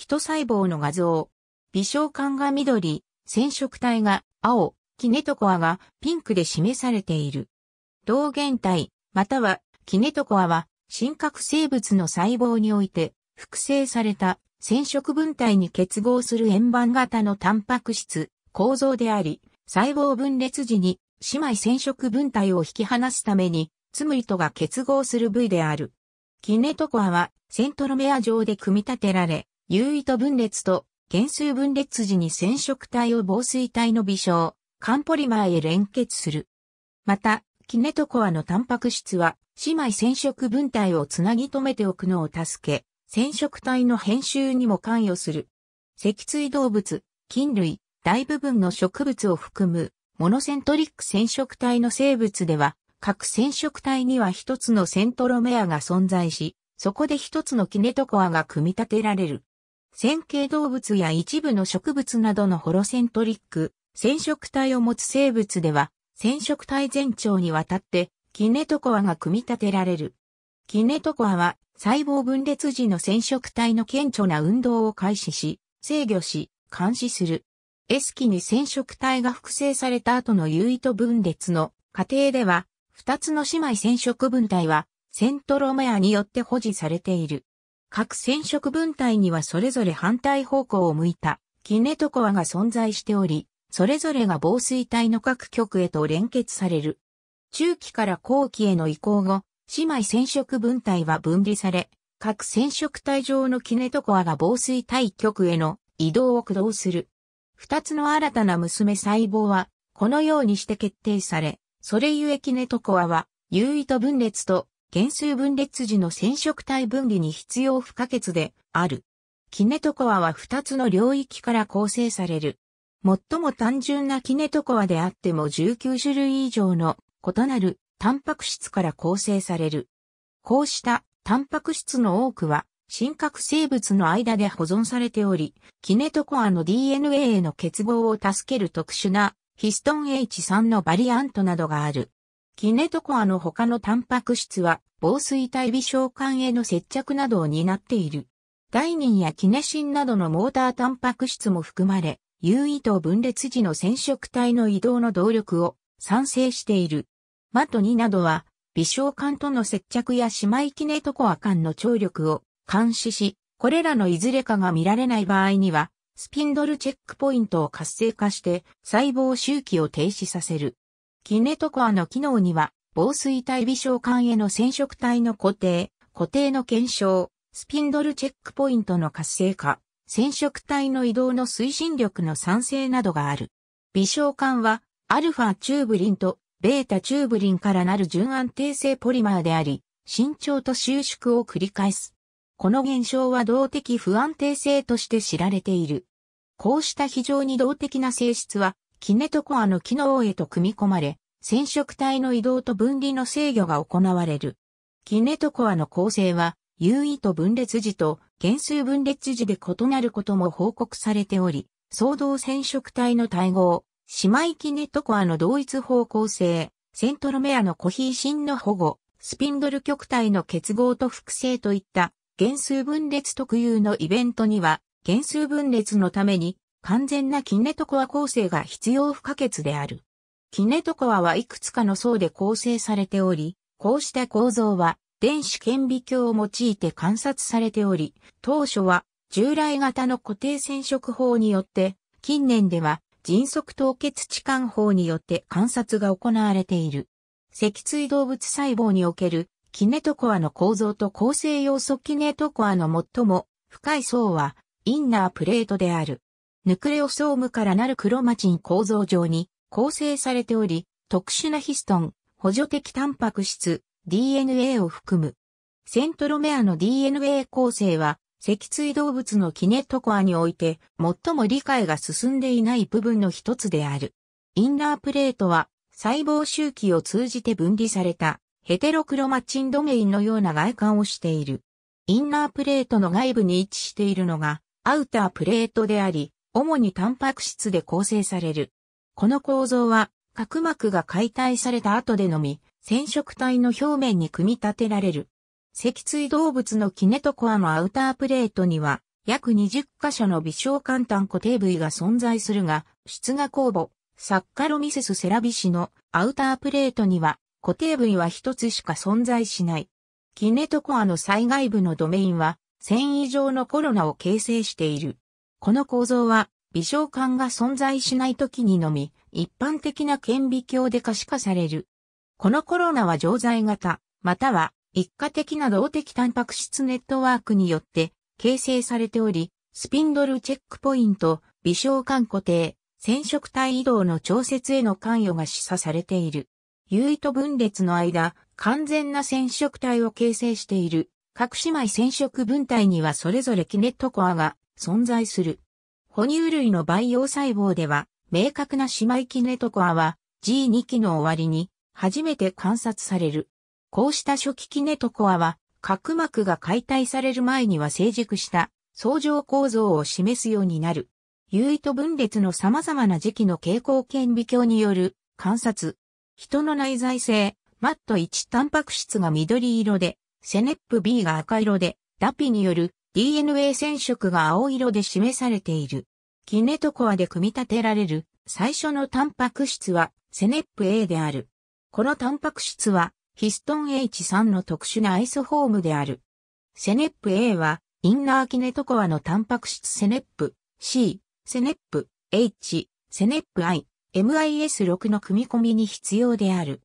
人細胞の画像。微小管が緑、染色体が青、キネトコアがピンクで示されている。同源体、またはキネトコアは、真核生物の細胞において、複製された染色分体に結合する円盤型のタンパク質、構造であり、細胞分裂時に姉妹染色分体を引き離すために、ツムリとが結合する部位である。キネトコアはセントロメア上で組み立てられ、有意と分裂と、減数分裂時に染色体を防水体の微小、カンポリマーへ連結する。また、キネトコアのタンパク質は、姉妹染色分体をつなぎ止めておくのを助け、染色体の編集にも関与する。脊椎動物、菌類、大部分の植物を含む、モノセントリック染色体の生物では、各染色体には一つのセントロメアが存在し、そこで一つのキネトコアが組み立てられる。線形動物や一部の植物などのホロセントリック、染色体を持つ生物では、染色体全長にわたって、キネトコアが組み立てられる。キネトコアは、細胞分裂時の染色体の顕著な運動を開始し、制御し、監視する。S 期に染色体が複製された後の有意と分裂の過程では、二つの姉妹染色分体は、セントロメアによって保持されている。各染色分体にはそれぞれ反対方向を向いたキネトコアが存在しており、それぞれが防水体の各極へと連結される。中期から後期への移行後、姉妹染色分体は分離され、各染色体上のキネトコアが防水体極への移動を駆動する。二つの新たな娘細胞は、このようにして決定され、それゆえキネトコアは、優位と分裂と減数分裂時の染色体分離に必要不可欠である。キネトコアは2つの領域から構成される。最も単純なキネトコアであっても19種類以上の異なるタンパク質から構成される。こうしたタンパク質の多くは真核生物の間で保存されており、キネトコアの DNA への結合を助ける特殊なヒストン H3 のバリアントなどがある。キネトコアの他のタンパク質は、防水体微小管への接着などを担っている。ダイニンやキネシンなどのモータータンパク質も含まれ、有意と分裂時の染色体の移動の動力を産生している。マトニなどは、微小管との接着や姉妹キネトコア管の張力を監視し、これらのいずれかが見られない場合には、スピンドルチェックポイントを活性化して細胞周期を停止させる。キネトコアの機能には、防水体微小管への染色体の固定、固定の検証、スピンドルチェックポイントの活性化、染色体の移動の推進力の産生などがある。微小管は、アルファチューブリンとベータチューブリンからなる純安定性ポリマーであり、伸長と収縮を繰り返す。この現象は動的不安定性として知られている。こうした非常に動的な性質は、キネトコアの機能へと組み込まれ、染色体の移動と分離の制御が行われる。キネトコアの構成は、有意と分裂時と減数分裂時で異なることも報告されており、相同染色体の対合、姉妹キネトコアの同一方向性、セントロメアのコヒーシンの保護、スピンドル極体の結合と複製といった、減数分裂特有のイベントには、減数分裂のために完全なキネトコア構成が必要不可欠である。キネトコアはいくつかの層で構成されており、こうした構造は電子顕微鏡を用いて観察されており、当初は従来型の固定染色法によって、近年では迅速凍結置換法によって観察が行われている。脊椎動物細胞におけるキネトコアの構造と構成要素キネトコアの最も深い層はインナープレートである。ヌクレオソームからなるクロマチン構造上に構成されており、特殊なヒストン、補助的タンパク質、DNA を含む。セントロメアの DNA 構成は、脊椎動物のキネトコアにおいて、最も理解が進んでいない部分の一つである。インナープレートは、細胞周期を通じて分離された、ヘテロクロマチンドメインのような外観をしている。インナープレートの外部に位置しているのが、アウタープレートであり、主にタンパク質で構成される。この構造は、角膜が解体された後でのみ、染色体の表面に組み立てられる。脊椎動物のキネトコアのアウタープレートには、約20箇所の微小簡単固定部位が存在するが、出芽酵母、サッカロミセスセラビシのアウタープレートには、固定部位は一つしか存在しない。キネトコアの災害部のドメインは、繊維状のコロナを形成している。この構造は、微小管が存在しない時にのみ、一般的な顕微鏡で可視化される。このコロナは常在型、または一過的な動的タンパク質ネットワークによって形成されており、スピンドルチェックポイント、微小管固定、染色体移動の調節への関与が示唆されている。優位と分裂の間、完全な染色体を形成している。各姉妹染色分体にはそれぞれキネットコアが存在する。哺乳類の培養細胞では、明確な姉妹キネトコアは G2 期の終わりに初めて観察される。こうした初期キネトコアは、角膜が解体される前には成熟した相乗構造を示すようになる。優位と分裂の様々な時期の傾向顕微鏡による観察。人の内在性、マット1タンパク質が緑色で、セネップ B が赤色で、ダピによる DNA 染色が青色で示されている。キネトコアで組み立てられる最初のタンパク質はセネップ A である。このタンパク質はヒストン H3 の特殊なアイソフォームである。セネップ A はインナーキネトコアのタンパク質セネップ C、セネップ H、セネップ I、MIS6 の組み込みに必要である。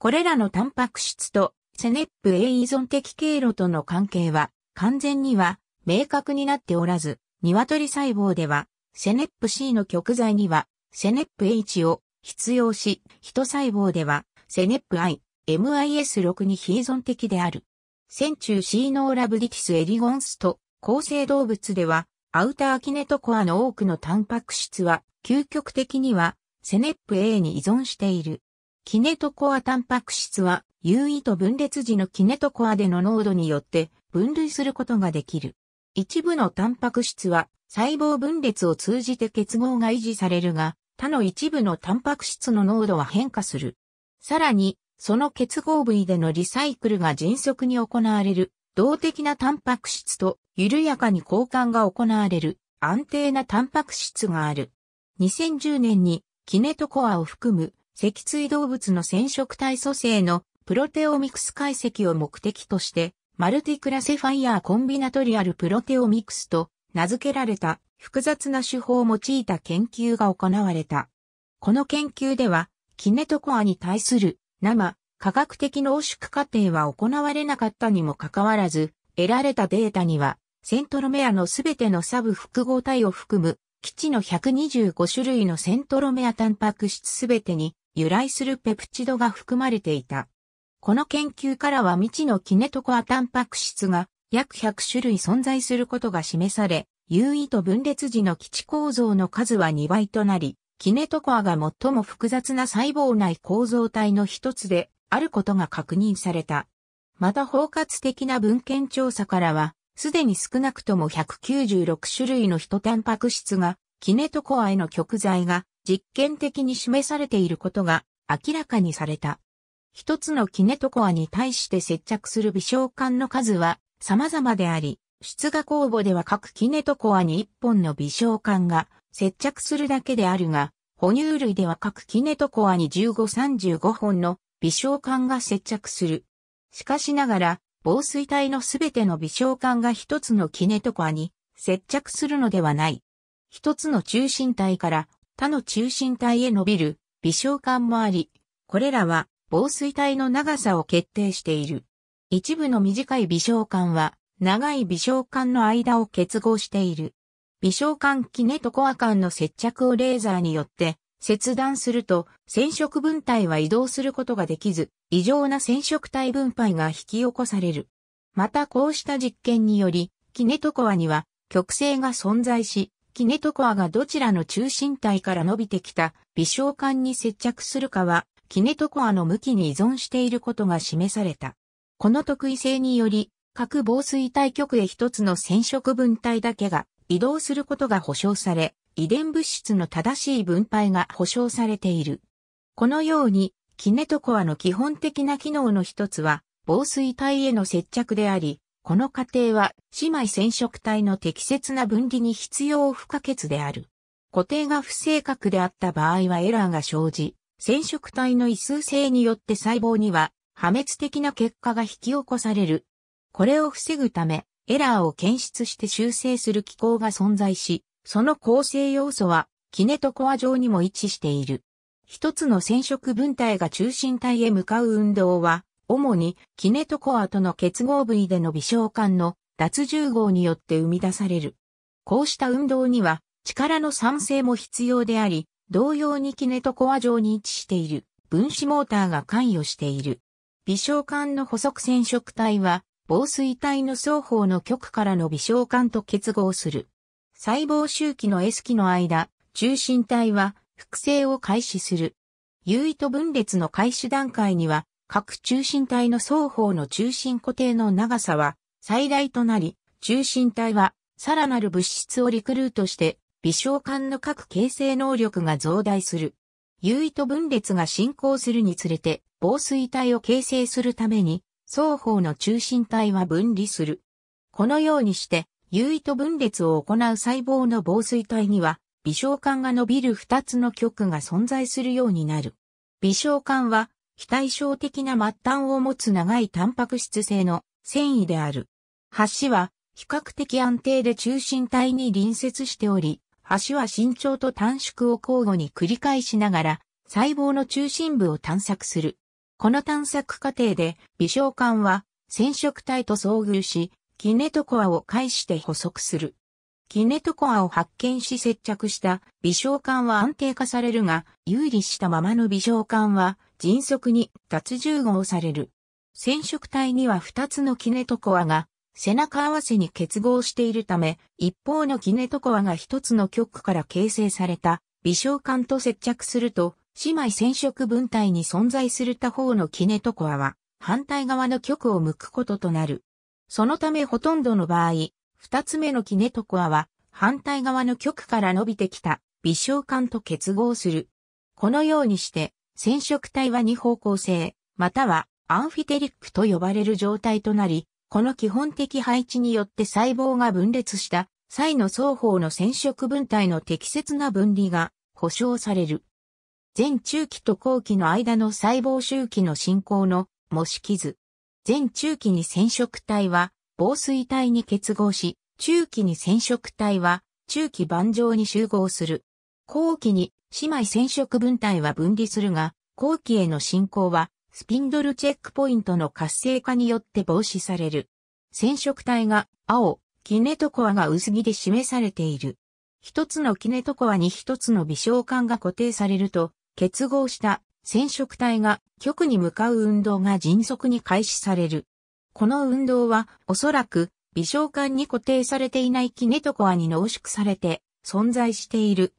これらのタンパク質とセネップ A 依存的経路との関係は完全には明確になっておらず、鶏細胞では、セネップ C の極材には、セネップ H を必要し、人細胞では、セネップ I、MIS6 に非依存的である。センチーシ C ノーラブリティスエリゴンスと、構成動物では、アウターキネトコアの多くのタンパク質は、究極的には、セネップ A に依存している。キネトコアタンパク質は、有意と分裂時のキネトコアでの濃度によって分類することができる。一部のタンパク質は細胞分裂を通じて結合が維持されるが、他の一部のタンパク質の濃度は変化する。さらに、その結合部位でのリサイクルが迅速に行われる、動的なタンパク質と緩やかに交換が行われる、安定なタンパク質がある。2010年に、キネトコアを含む、脊椎動物の染色体組成のプロテオミクス解析を目的として、マルティクラセファイアーコンビナトリアルプロテオミクスと名付けられた複雑な手法を用いた研究が行われた。この研究では、キネトコアに対する生、科学的濃縮過程は行われなかったにもかかわらず、得られたデータには、セントロメアのすべてのサブ複合体を含む、基地の125種類のセントロメアタンパク質すべてに由来するペプチドが含まれていた。この研究からは未知のキネトコアタンパク質が約100種類存在することが示され、有意と分裂時の基地構造の数は2倍となり、キネトコアが最も複雑な細胞内構造体の一つであることが確認された。また包括的な文献調査からは、すでに少なくとも196種類の人タンパク質が、キネトコアへの極材が実験的に示されていることが明らかにされた。一つのキネトコアに対して接着する微小管の数は様々であり、出荷公募では各キネトコアに一本の微小管が接着するだけであるが、哺乳類では各キネトコアに1535本の微小管が接着する。しかしながら、防水体のすべての微小管が一つのキネトコアに接着するのではない。一つの中心体から他の中心体へ伸びる微小管もあり、これらは防水帯の長さを決定している。一部の短い微小管は、長い微小管の間を結合している。微小管キネとコア管の接着をレーザーによって切断すると染色分体は移動することができず、異常な染色体分配が引き起こされる。またこうした実験により、キネトコアには極性が存在し、キネトコアがどちらの中心体から伸びてきた微小管に接着するかはキネトコアの向きに依存していることが示された。この特異性により、各防水対極へ一つの染色分体だけが移動することが保証され、遺伝物質の正しい分配が保証されている。このように、キネトコアの基本的な機能の一つは、防水体への接着であり、この過程は姉妹染色体の適切な分離に必要不可欠である。固定が不正確であった場合はエラーが生じ、染色体の異数性によって細胞には破滅的な結果が引き起こされる。これを防ぐため、エラーを検出して修正する機構が存在し、その構成要素はキネトコア上にも位置している。一つの染色分体が中心体へ向かう運動は、主にキネトコアとの結合部位での微小管の脱重合によって生み出される。こうした運動には力の酸性も必要であり、同様にキネトコア上に位置している分子モーターが関与している。微小管の補足染色体は、防水体の双方の極からの微小管と結合する。細胞周期の S 期の間、中心体は複製を開始する。有意と分裂の開始段階には、各中心体の双方の中心固定の長さは最大となり、中心体はさらなる物質をリクルートして微小管の各形成能力が増大する。優位と分裂が進行するにつれて、防水体を形成するために、双方の中心体は分離する。このようにして、優位と分裂を行う細胞の防水体には、微小管が伸びる二つの極が存在するようになる。微小管は、非対称的な末端を持つ長いタンパク質性の繊維である。橋は、比較的安定で中心体に隣接しており、橋は伸長と短縮を交互に繰り返しながら、細胞の中心部を探索する。この探索過程で、微小管は染色体と遭遇し、キネトコアを介して捕捉する。キネトコアを発見し接着した微小管は安定化されるが、有利したままの微小管は迅速に脱重合される。染色体には2つのキネトコアが背中合わせに結合しているため、一方のキネトコアが一つの極から形成された微小管と接着すると、姉妹染色分体に存在する他方のキネトコアは、反対側の極を向くこととなる。そのためほとんどの場合、二つ目のキネトコアは、反対側の極から伸びてきた微小管と結合する。このようにして、染色体は二方向性、またはアンフィテリックと呼ばれる状態となり、この基本的配置によって細胞が分裂した際の双方の染色分体の適切な分離が保障される。前中期と後期の間の細胞周期の進行の模式図。前中期に染色体は防水体に結合し、中期に染色体は中期盤上に集合する。後期に姉妹染色分体は分離するが、後期への進行はスピンドルチェックポイントの活性化によって防止される。染色体が青、キネトコアが薄着で示されている。一つのキネトコアに一つの微小管が固定されると、結合した染色体が極に向かう運動が迅速に開始される。この運動はおそらく微小管に固定されていないキネトコアに濃縮されて存在している。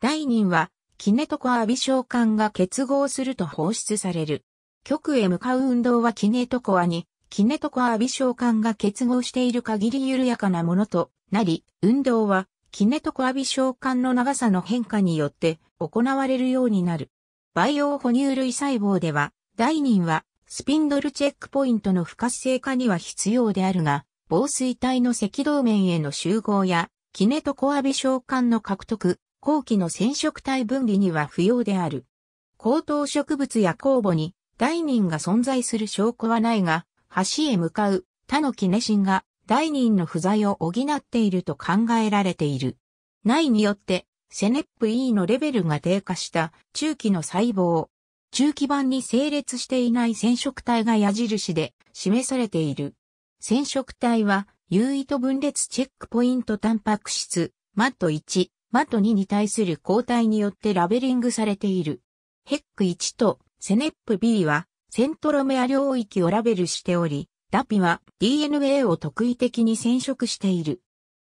第2は、キネトコア微小管が結合すると放出される。極へ向かう運動はキネトコアに、キネトコア微小管が結合している限り緩やかなものとなり、運動はキネトコア微小管の長さの変化によって行われるようになる。培養哺乳類細胞では、第二はスピンドルチェックポイントの不活性化には必要であるが、防水体の赤道面への集合や、キネトコア微小管の獲得、後期の染色体分離には不要である。高等植物や酵母に大人が存在する証拠はないが、橋へ向かう、他のキネシンが、大人の不在を補っていると考えられている。ないによって、セネップ E のレベルが低下した中期の細胞、中期版に整列していない染色体が矢印で示されている。染色体は、有意と分裂チェックポイントタンパク質、MAT1、MAT2 に対する抗体によってラベリングされている。ヘック1とセネップ B は、セントロメア領域をラベルしており、ダピは DNA を特異的に染色している。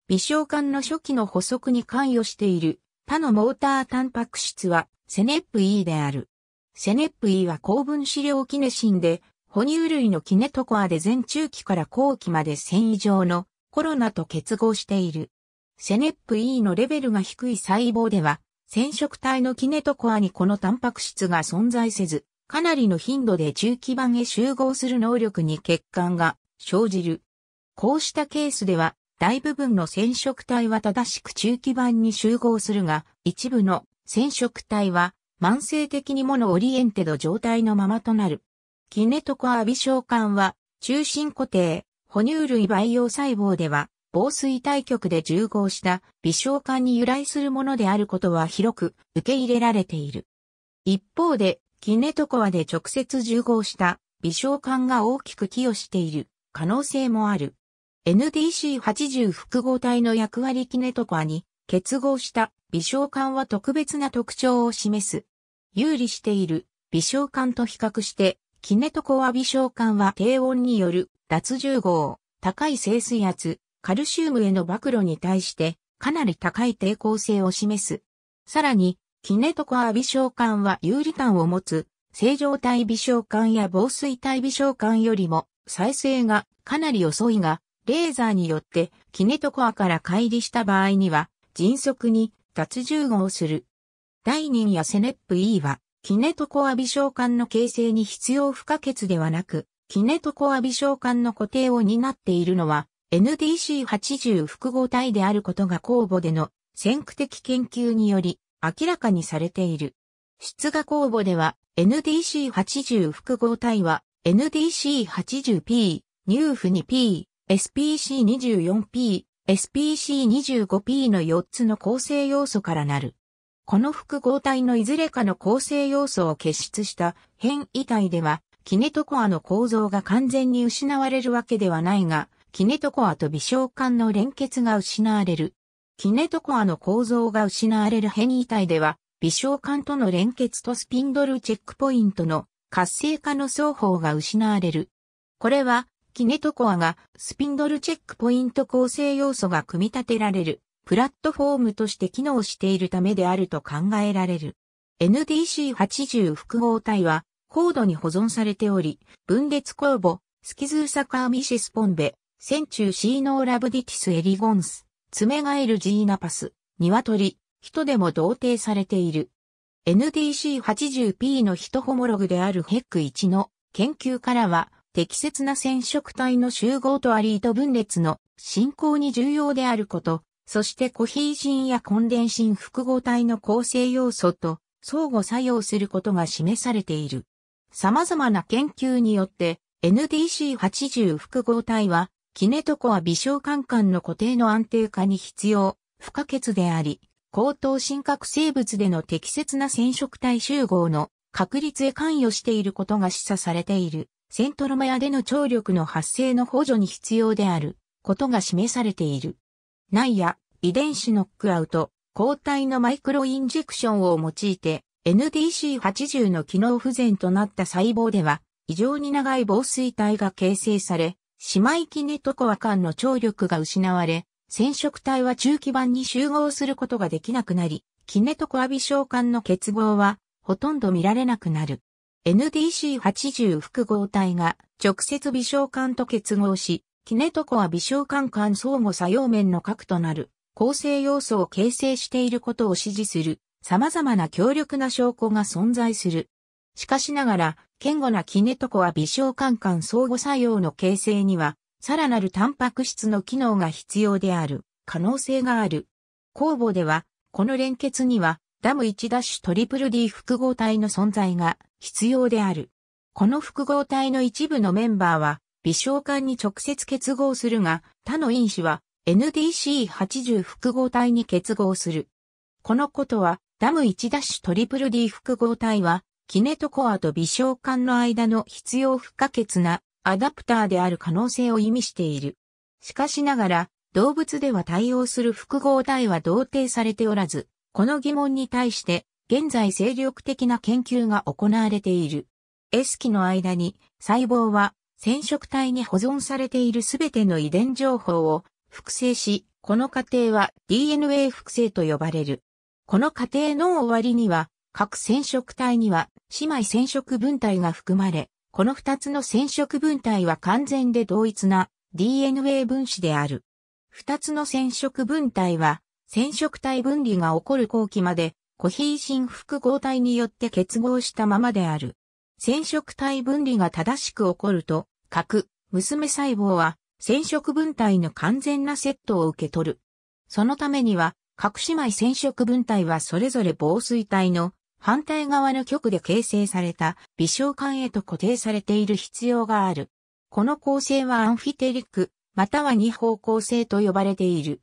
微小管の初期の補足に関与している他のモータータンパク質はセネップ E である。セネップ E は高分子量キネシンで、哺乳類のキネトコアで前中期から後期まで繊維状のコロナと結合している。セネップ E のレベルが低い細胞では染色体のキネトコアにこのタンパク質が存在せず、かなりの頻度で中基板へ集合する能力に欠陥が生じる。こうしたケースでは、大部分の染色体は正しく中基板に集合するが、一部の染色体は慢性的にモノオリエンテド状態のままとなる。キネトコア微小管は中心固定、哺乳類培養細胞では防水対局で重合した微小管に由来するものであることは広く受け入れられている。一方で、キネトコアで直接重合した微小管が大きく寄与している可能性もある。NDC80 複合体の役割キネトコアに結合した微小管は特別な特徴を示す。有利している微小管と比較して、キネトコア微小管は低温による脱重合、高い静水圧、カルシウムへの暴露に対してかなり高い抵抗性を示す。さらに、キネトコア微小管は有利感を持つ、正常体微小管や防水体微小管よりも再生がかなり遅いが、レーザーによってキネトコアから乖離した場合には、迅速に脱重合する。ダイニンやセネップ E は、キネトコア微小管の形成に必要不可欠ではなく、キネトコア微小管の固定を担っているのは、NDC80 複合体であることが公募での先駆的研究により明らかにされている。出画公募では NDC80 複合体は NDC80P、NUF2P、SPC24P、SPC25P の4つの構成要素からなる。この複合体のいずれかの構成要素を結出した変異体では、キネトコアの構造が完全に失われるわけではないが、キネトコアと微小管の連結が失われる。キネトコアの構造が失われる変異体では、微小管との連結とスピンドルチェックポイントの活性化の双方が失われる。これは、キネトコアがスピンドルチェックポイント構成要素が組み立てられるプラットフォームとして機能しているためであると考えられる。NDC80 複合体は高度に保存されており、分裂酵母、スキズーサカーミシスポンベ、センチューシーノーラブディティスエリゴンス、ツメガエルジーナパス、ニワトヒ人でも同定されている。NDC80P のヒトホモログであるヘック1の研究からは、適切な染色体の集合とアリート分裂の進行に重要であること、そしてコヒージンやコンデンシン複合体の構成要素と相互作用することが示されている。様々な研究によって NDC80 複合体はキネトコは微小管管の固定の安定化に必要、不可欠であり、高等真核生物での適切な染色体集合の確率へ関与していることが示唆されている、セントロマヤでの聴力の発生の補助に必要である、ことが示されている。内野、遺伝子ノックアウト、抗体のマイクロインジェクションを用いて、NDC80 の機能不全となった細胞では、異常に長い防水体が形成され、マイキネトコア間の張力が失われ、染色体は中基板に集合することができなくなり、キネトコア微小管の結合はほとんど見られなくなる。NDC80 複合体が直接微小管と結合し、キネトコア微小管間相互作用面の核となる構成要素を形成していることを支持する様々な強力な証拠が存在する。しかしながら、堅固なキネトコは微小管管相互作用の形成には、さらなるタンパク質の機能が必要である、可能性がある。酵母では、この連結には、ダム1ダッシュトリプル D 複合体の存在が必要である。この複合体の一部のメンバーは、微小管に直接結合するが、他の因子は NDC80 複合体に結合する。このことは、ダム1ダッシュトリプル D 複合体は、キネトコアと微小管の間の必要不可欠なアダプターである可能性を意味している。しかしながら、動物では対応する複合体は同定されておらず、この疑問に対して、現在精力的な研究が行われている。S 期の間に、細胞は染色体に保存されているすべての遺伝情報を複製し、この過程は DNA 複製と呼ばれる。この過程の終わりには各染色体には姉妹染色分体が含まれ、この二つの染色分体は完全で同一な DNA 分子である。二つの染色分体は染色体分離が起こる後期までコヒーシン複合体によって結合したままである。染色体分離が正しく起こると、核、娘細胞は染色分体の完全なセットを受け取る。そのためには、各姉妹染色分体はそれぞれ防水体の反対側の極で形成された微小管へと固定されている必要がある。この構成はアンフィテリック、または二方向性と呼ばれている。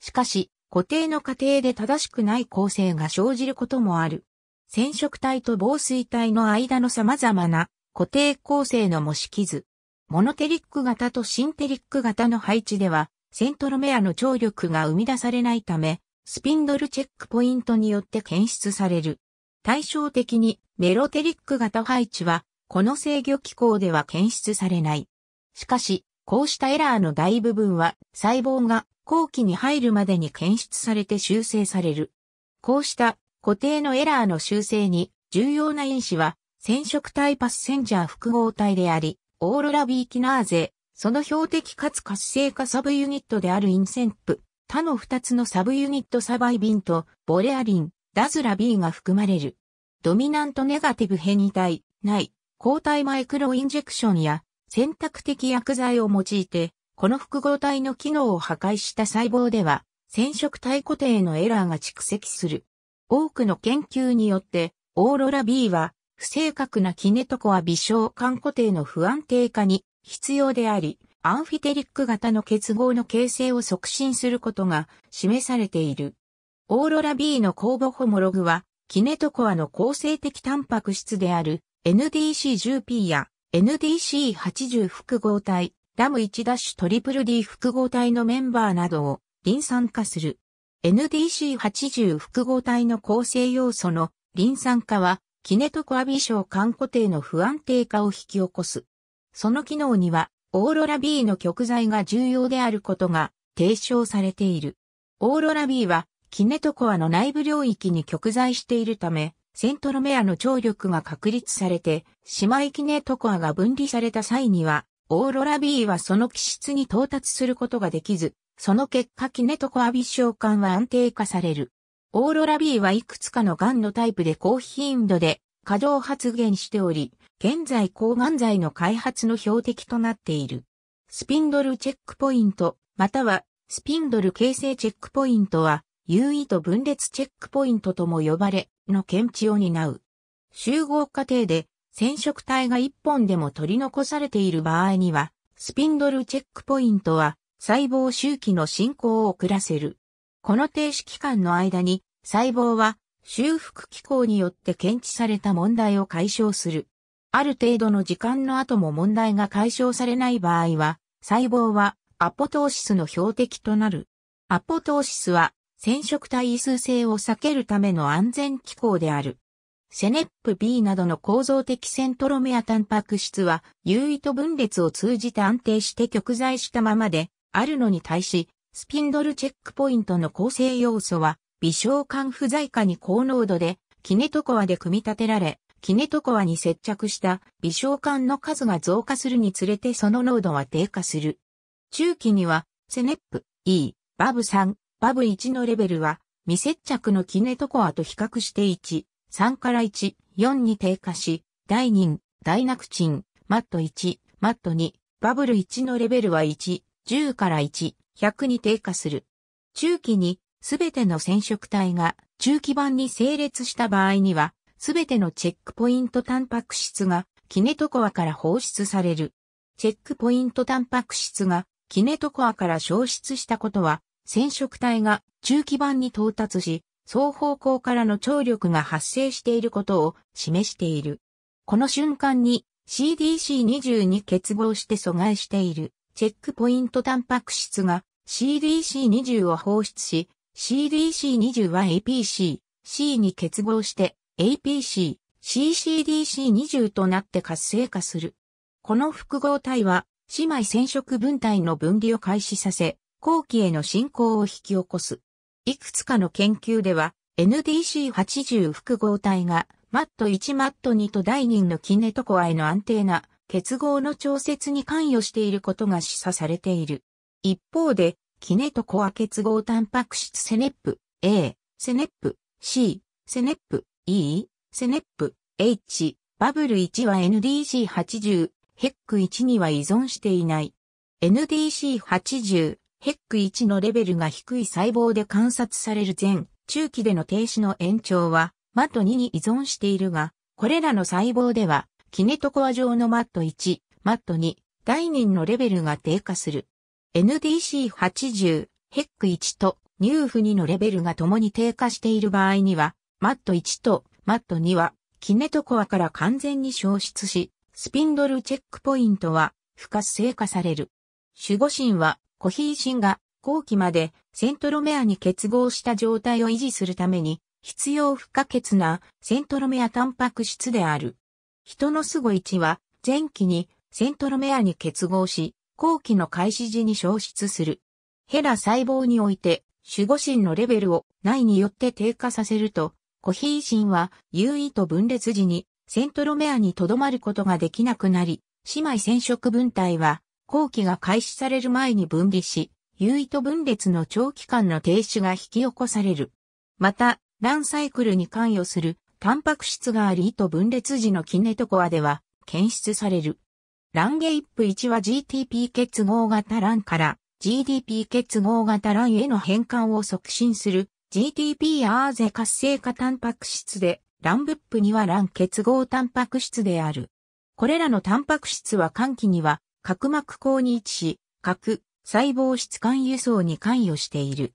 しかし、固定の過程で正しくない構成が生じることもある。染色体と防水体の間の様々な固定構成の模式図。モノテリック型とシンテリック型の配置では、セントロメアの張力が生み出されないため、スピンドルチェックポイントによって検出される。対照的にメロテリック型配置は、この制御機構では検出されない。しかし、こうしたエラーの大部分は細胞が後期に入るまでに検出されて修正される。こうした固定のエラーの修正に重要な因子は染色体パッセンジャー複合体であり、オーロラビーキナーゼ、その標的かつ活性化サブユニットであるインセンプ、他の2つのサブユニットサバイビンとボレアリン、ダズラ B が含まれる。ドミナントネガティブ変異体、ない、抗体マイクロインジェクションや選択的薬剤を用いて、この複合体の機能を破壊した細胞では、染色体固定のエラーが蓄積する。多くの研究によって、オーロラ B は、不正確なキネトコア微小管固定の不安定化に必要であり、アンフィテリック型の結合の形成を促進することが示されている。オーロラ B の公母ホモログは、キネトコアの構成的タンパク質である NDC10P や NDC80 複合体、ラム1ダッシュトリプル D 複合体のメンバーなどをリン酸化する。NDC80 複合体の構成要素のリン酸化は、キネトコア B 小管固定の不安定化を引き起こす。その機能には、オーロラ B の極材が重要であることが提唱されている。オーロラ B は、キネトコアの内部領域に極在しているため、セントロメアの張力が確立されて、島妹キネトコアが分離された際には、オーロラ B はその気質に到達することができず、その結果キネトコア微小管は安定化される。オーロラ B はいくつかの癌のタイプで高頻度で稼働発現しており、現在抗がん剤の開発の標的となっている。スピンドルチェックポイント、またはスピンドル形成チェックポイントは、有意と分裂チェックポイントとも呼ばれ、の検知を担う。集合過程で染色体が1本でも取り残されている場合には、スピンドルチェックポイントは細胞周期の進行を遅らせる。この停止期間の間に細胞は修復機構によって検知された問題を解消する。ある程度の時間の後も問題が解消されない場合は、細胞はアポトーシスの標的となる。アポトーシスは染色体異数性を避けるための安全機構である。セネップ B などの構造的セントロメアタンパク質は、有意と分裂を通じて安定して極在したままで、あるのに対し、スピンドルチェックポイントの構成要素は、微小管不在化に高濃度で、キネトコアで組み立てられ、キネトコアに接着した微小管の数が増加するにつれてその濃度は低下する。中期には、セネップ、E、バブ3、バブ1のレベルは、未接着のキネトコアと比較して1、3から1、4に低下し、大ダ大ナクチン、マット1、マット2、バブル1のレベルは1、10から1、100に低下する。中期に、すべての染色体が中期版に整列した場合には、すべてのチェックポイントタンパク質がキネトコアから放出される。チェックポイントタンパク質がキネトコアから消失したことは、染色体が中基板に到達し、双方向からの張力が発生していることを示している。この瞬間に CDC20 に結合して阻害しているチェックポイントタンパク質が CDC20 を放出し、CDC20 は APC、C に結合して APC、CCDC20 となって活性化する。この複合体は姉妹染色分体の分離を開始させ、後期への進行を引き起こす。いくつかの研究では、NDC80 複合体が、マット1マット2と第2のキネトコアへの安定な結合の調節に関与していることが示唆されている。一方で、キネトコア結合タンパク質セネップ A、セネップ C、セネップ E、セネップ H、バブル1は NDC80、ヘック1には依存していない。NDC80、ヘック1のレベルが低い細胞で観察される前、中期での停止の延長は、マット2に依存しているが、これらの細胞では、キネトコア上のマット1、マット2、第2のレベルが低下する。NDC80、ヘック1とニューフ2のレベルが共に低下している場合には、マット1とマット2は、キネトコアから完全に消失し、スピンドルチェックポイントは、不活性化される。守護神は、コヒーシンが後期までセントロメアに結合した状態を維持するために必要不可欠なセントロメアタンパク質である。人のすご1は前期にセントロメアに結合し、後期の開始時に消失する。ヘラ細胞において守護神のレベルを内によって低下させると、コヒーシンは優位と分裂時にセントロメアに留まることができなくなり、姉妹染色分体は後期が開始される前に分離し、有意と分裂の長期間の停止が引き起こされる。また、卵サイクルに関与するタンパク質があり糸分裂時のキネトコアでは検出される。卵ゲイップ1は GTP 結合型卵から GDP 結合型卵への変換を促進する GTP アーゼ活性化タンパク質で卵ブップには卵結合タンパク質である。これらのタンパク質は寒気には角膜孔に位置し、核、細胞質管輸送に関与している。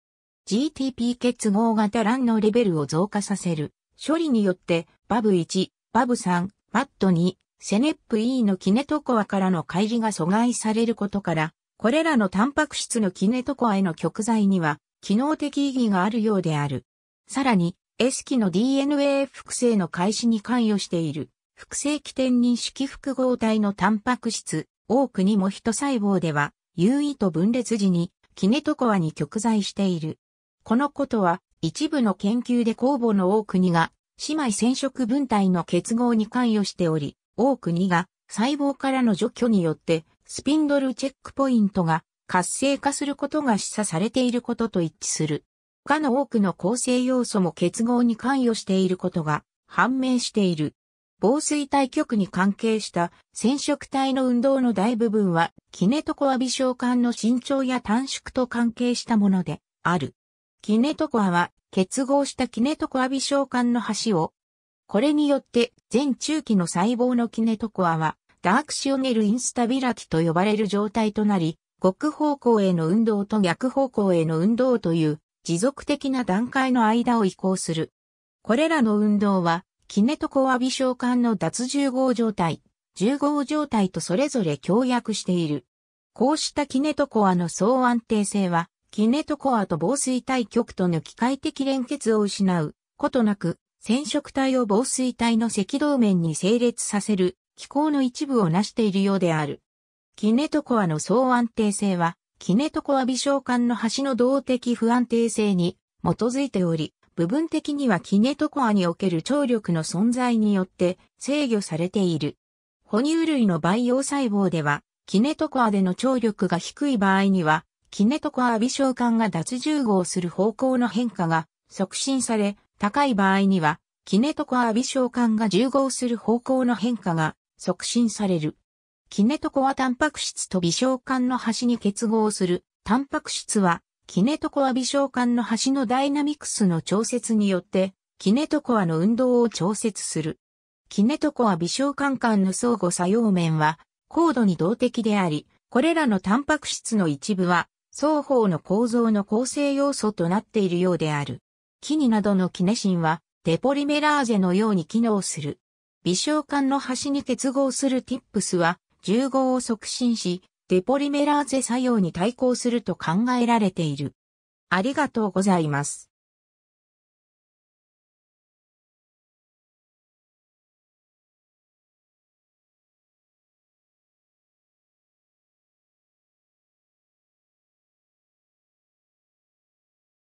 GTP 結合型卵のレベルを増加させる。処理によって、バブ1バブ3 b ット2セネップ E のキネトコアからの乖離が阻害されることから、これらのタンパク質のキネトコアへの極材には、機能的意義があるようである。さらに、S 期の DNA 複製の開始に関与している、複製起点認識複合体のタンパク質、多くにもヒト細胞では、有意と分裂時に、キネトコアに極在している。このことは、一部の研究で酵母の多くにが、姉妹染色分体の結合に関与しており、多くにが、細胞からの除去によって、スピンドルチェックポイントが活性化することが示唆されていることと一致する。他の多くの構成要素も結合に関与していることが判明している。防水対極に関係した染色体の運動の大部分は、キネトコア微小管の伸長や短縮と関係したものである。キネトコアは結合したキネトコア微小管の端を、これによって全中期の細胞のキネトコアは、ダークシオネルインスタビラティと呼ばれる状態となり、極方向への運動と逆方向への運動という持続的な段階の間を移行する。これらの運動はキネトコア微小管の脱重合状態、重合状態とそれぞれ協約している。こうしたキネトコアの総安定性は、キネトコアと防水体極との機械的連結を失うことなく、染色体を防水体の赤道面に整列させる機構の一部を成しているようである。キネトコアの総安定性は、キネトコア微小管の端の動的不安定性に基づいており、部分的にはキネトコアにおける聴力の存在によって制御されている。哺乳類の培養細胞では、キネトコアでの聴力が低い場合には、キネトコア微小管が脱重合する方向の変化が促進され、高い場合には、キネトコア微小管が重合する方向の変化が促進される。キネトコアタンパク質と微小管の端に結合するタンパク質はキネトコア微小管の端のダイナミクスの調節によって、キネトコアの運動を調節する。キネトコア微小管管の相互作用面は、高度に動的であり、これらのタンパク質の一部は、双方の構造の構成要素となっているようである。キニなどのキネシンは、デポリメラーゼのように機能する。微小管の端に結合するティップスは、重合を促進し、デポリメラーゼ作用に対抗すると考えられている。ありがとうございます。